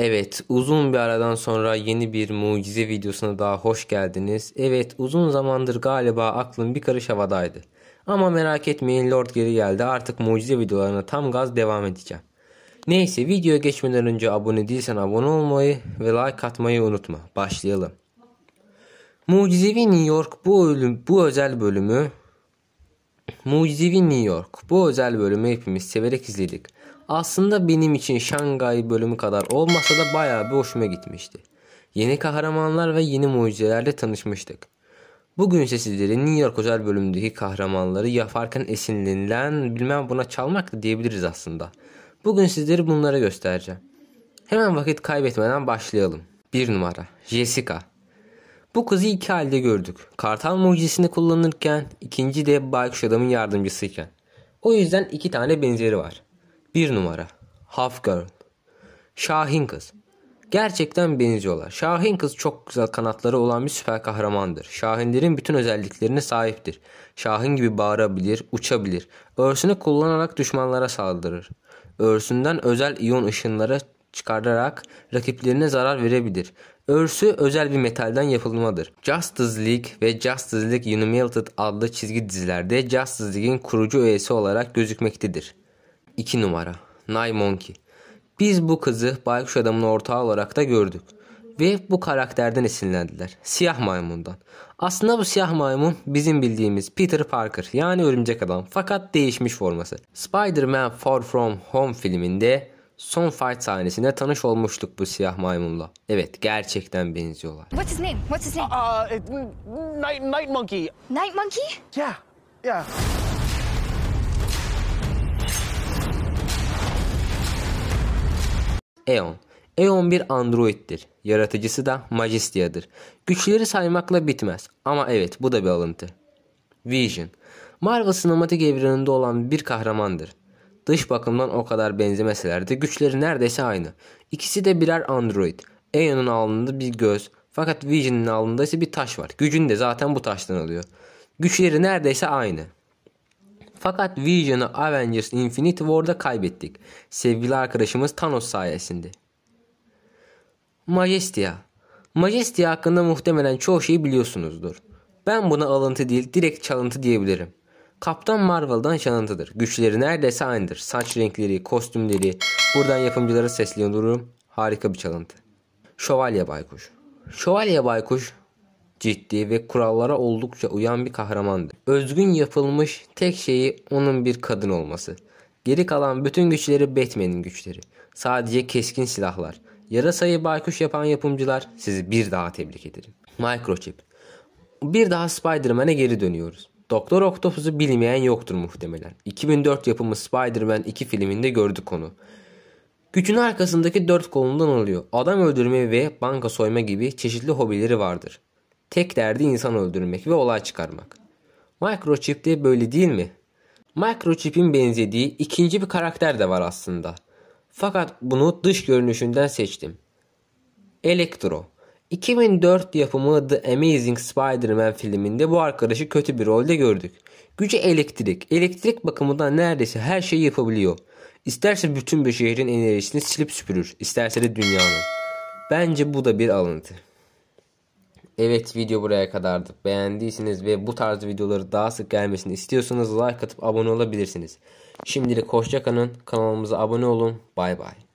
Evet, uzun bir aradan sonra yeni bir mucize videosuna daha hoş geldiniz. Evet, uzun zamandır galiba aklım bir karış havadaydı. Ama merak etmeyin Lord geri geldi. Artık mucize videolarına tam gaz devam edeceğim. Neyse, videoya geçmeden önce abone değilsen abone olmayı ve like atmayı unutma. Başlayalım. Mucizevi New York bu, ölüm, bu özel bölümü Mucizevi New York bu özel bölümü hepimiz severek izledik. Aslında benim için Şangay bölümü kadar olmasa da bayağı bir hoşuma gitmişti. Yeni kahramanlar ve yeni mucizelerle tanışmıştık. Bugün ise sizleri New York özel bölümündeki kahramanları yaparken esinlenilen bilmem buna çalmak da diyebiliriz aslında. Bugün sizleri bunlara göstereceğim. Hemen vakit kaybetmeden başlayalım. 1 numara Jessica bu kızı iki halde gördük. Kartal mucizesini kullanırken, ikinci de baykuş adamın yardımcısıyken. O yüzden iki tane benzeri var. Bir numara Half Girl Şahin Kız Gerçekten benziyorlar. Şahin kız çok güzel kanatları olan bir süper kahramandır. Şahinlerin bütün özelliklerine sahiptir. Şahin gibi bağırabilir, uçabilir. Örsünü kullanarak düşmanlara saldırır. Örsünden özel iyon ışınları çıkararak rakiplerine zarar verebilir. Örsü özel bir metalden yapılmadır. Justice League ve Justice League Unlimited adlı çizgi dizilerde Justice League'in kurucu üyesi olarak gözükmektedir. 2 numara Nay Monkey. Biz bu kızı baykuş adamın ortağı olarak da gördük. Ve bu karakterden esinlendiler. Siyah maymundan. Aslında bu siyah maymun bizim bildiğimiz Peter Parker yani örümcek adam fakat değişmiş forması. Spider-Man Far From Home filminde son fight sahnesinde tanış olmuştuk bu siyah maymunla. Evet gerçekten benziyorlar. What's his name? What's his name? Uh, ah, it, ah, eh, night, night Monkey. Night Monkey? Yeah, yeah. Eon. Eon bir Android'tir. Yaratıcısı da Magistia'dır. Güçleri saymakla bitmez. Ama evet bu da bir alıntı. Vision. Marvel sinematik evreninde olan bir kahramandır. Dış bakımdan o kadar benzemeseler de güçleri neredeyse aynı. İkisi de birer android. Eon'un alnında bir göz fakat Vision'in alnında ise bir taş var. Gücünü de zaten bu taştan alıyor. Güçleri neredeyse aynı. Fakat Vision'ı Avengers Infinity War'da kaybettik. Sevgili arkadaşımız Thanos sayesinde. Majestia Majestia hakkında muhtemelen çoğu şeyi biliyorsunuzdur. Ben buna alıntı değil direkt çalıntı diyebilirim. Kaptan Marvel'dan çalıntıdır. Güçleri neredeyse aynıdır. Saç renkleri, kostümleri. Buradan yapımcıları sesleniyorum. Harika bir çalıntı. Şövalye Baykuş Şövalye Baykuş ciddi ve kurallara oldukça uyan bir kahramandı. Özgün yapılmış tek şeyi onun bir kadın olması. Geri kalan bütün güçleri Batman'in güçleri. Sadece keskin silahlar. Yarasayı baykuş yapan yapımcılar sizi bir daha tebrik ederim. Microchip. Bir daha Spider-Man'e geri dönüyoruz. Doktor Octopus'u bilmeyen yoktur muhtemelen. 2004 yapımı Spider-Man 2 filminde gördük onu. Gücün arkasındaki dört kolundan alıyor. Adam öldürme ve banka soyma gibi çeşitli hobileri vardır. Tek derdi insan öldürmek ve olay çıkarmak. Microchip de böyle değil mi? Microchip'in benzediği ikinci bir karakter de var aslında. Fakat bunu dış görünüşünden seçtim. Electro. 2004 yapımı The Amazing Spider-Man filminde bu arkadaşı kötü bir rolde gördük. Gücü elektrik. Elektrik bakımından neredeyse her şeyi yapabiliyor. İsterse bütün bir şehrin enerjisini silip süpürür. İsterse de dünyanın. Bence bu da bir alıntı. Evet video buraya kadardı. Beğendiyseniz ve bu tarz videoları daha sık gelmesini istiyorsanız like atıp abone olabilirsiniz. Şimdilik hoşçakalın. Kanalımıza abone olun. Bay bay.